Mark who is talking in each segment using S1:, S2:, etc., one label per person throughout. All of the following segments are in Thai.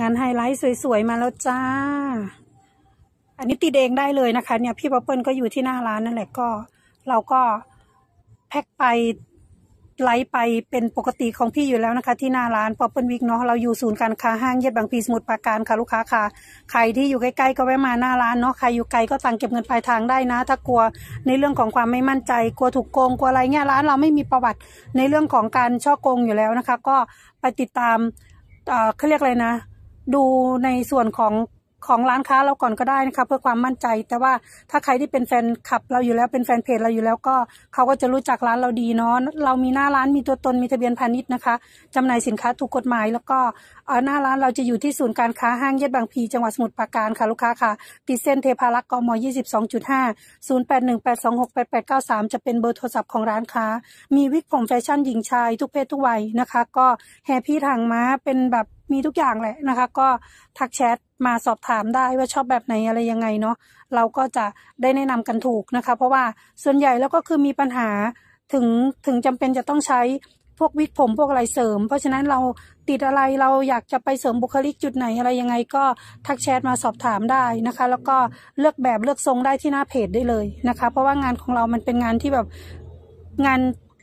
S1: งานไฮไลท์สวยๆ มาแล้วจ้า อันนี้ตีเดงได้เลยนะคะเนี่ยพี่ป๊อปเปิลก็อยู่ที่หน้าร้านนั่นแหละก็ เราก็แพ็คไปไลฟ์ไปเป็นปกติของพี่อยู่แล้วนะคะ ที่หน้าร้านป๊อปเปิลวิกเนาะเราอยู่ศูนย์การค้าห้างเย็ดบางพีสมุทรปราการค่ะลูกค้า ค่ะ ใครที่อยู่ใกล้ๆก็แวะมาหน้าร้านเนาะใครอยู่ไกลก็สั่งเก็บเงินปลายทางได้นะ ถ้ากลัวในเรื่องของความไม่มั่นใจกลัวถูกโกงกลัวอะไรเงี้ยร้านเราไม่มีประวัติในเรื่องของการช่อโกงอยู่แล้วนะคะ ก็ไปติดตามเขาเรียกอะไรนะดูในส่วนของของร้านค้าเราก่อนก็ได้นะคะ เพื่อความมั่นใจ แต่ว่าถ้าใครที่เป็นแฟนคลับเราอยู่แล้วเป็นแฟนเพจเราอยู่แล้วก็เขาก็จะรู้จักร้านเราดีเนาะเรามีหน้าร้านมีตัวตนมีทะเบียนพาณิชย์นะคะจำหน่ายสินค้าถูกกฎหมาย แล้วก็หน้าร้านเราจะอยู่ที่ศูนย์การค้าห้างเย็ดบางพี จังหวัดสมุทรปราการค่ะลูกค้าค่ะปิเซนเทพารักษ์กมยี่สิบสองจุดห้าศูนย์แปดหนึ่งแปดสองหกแปดแปดเก้าสามจะเป็นเบอร์โทรศัพท์ของร้านค้า มีวิกผมแฟชั่นหญิงชาย ทุกเพศทุกวัยนะคะ ก็แฮปปี้ทางม้าเป็นแบบมีทุกอย่างแหละนะคะ ก็ทักแชทมาสอบถามได้ว่าชอบแบบไหนอะไรยังไงเนาะเราก็จะได้แนะนำกันถูกนะคะ เพราะว่าส่วนใหญ่แล้วก็คือมีปัญหาถึงถึงจำเป็นจะต้องใช้พวกวิกผมพวกอะไรเสริม เพราะฉะนั้นเราติดอะไรเราอยากจะไปเสริมบุคลิกจุดไหนอะไรยังไง ก็ ทักแชทมาสอบถามได้นะคะ แล้วก็เลือกแบบเลือกทรงได้ที่หน้าเพจได้เลยนะคะ เพราะว่างานของเรามันเป็นงานที่แบบงาน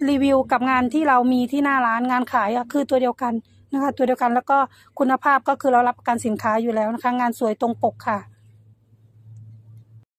S1: รีวิวกับงานที่เรามีที่หน้าร้านงานขายคือตัวเดียวกันนะคะตัวเดียวกันแล้วก็คุณภาพก็คือเรารับประกันสินค้าอยู่แล้วนะคะงานสวยตรงปกค่ะ